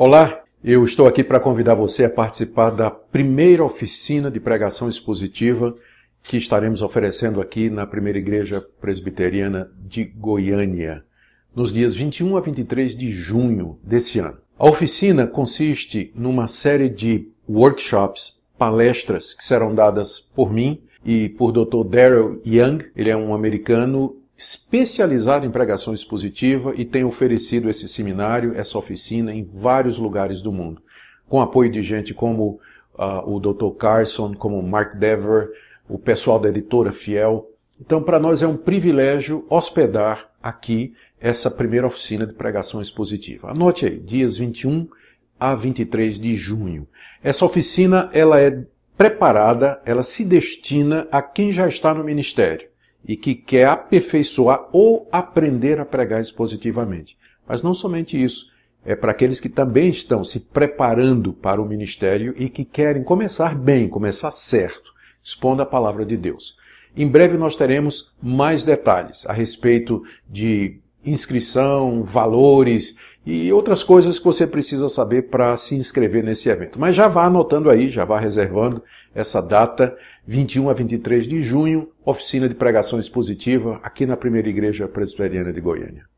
Olá, eu estou aqui para convidar você a participar da primeira oficina de pregação expositiva que estaremos oferecendo aqui na Primeira Igreja Presbiteriana de Goiânia, nos dias 21 a 23 de junho desse ano. A oficina consiste numa série de workshops, palestras que serão dadas por mim e por Dr. Daryl Young. Ele é um americano especializado em pregação expositiva e tem oferecido esse seminário, essa oficina em vários lugares do mundo, com apoio de gente como uh, o Dr. Carson, como Mark Dever, o pessoal da editora Fiel. Então, para nós é um privilégio hospedar aqui essa primeira oficina de pregação expositiva. Anote aí, dias 21 a 23 de junho. Essa oficina ela é preparada, ela se destina a quem já está no ministério e que quer aperfeiçoar ou aprender a pregar expositivamente. Mas não somente isso, é para aqueles que também estão se preparando para o ministério e que querem começar bem, começar certo, expondo a palavra de Deus. Em breve nós teremos mais detalhes a respeito de inscrição, valores e outras coisas que você precisa saber para se inscrever nesse evento. Mas já vá anotando aí, já vá reservando essa data, 21 a 23 de junho, oficina de pregação expositiva aqui na Primeira Igreja Presbiteriana de Goiânia.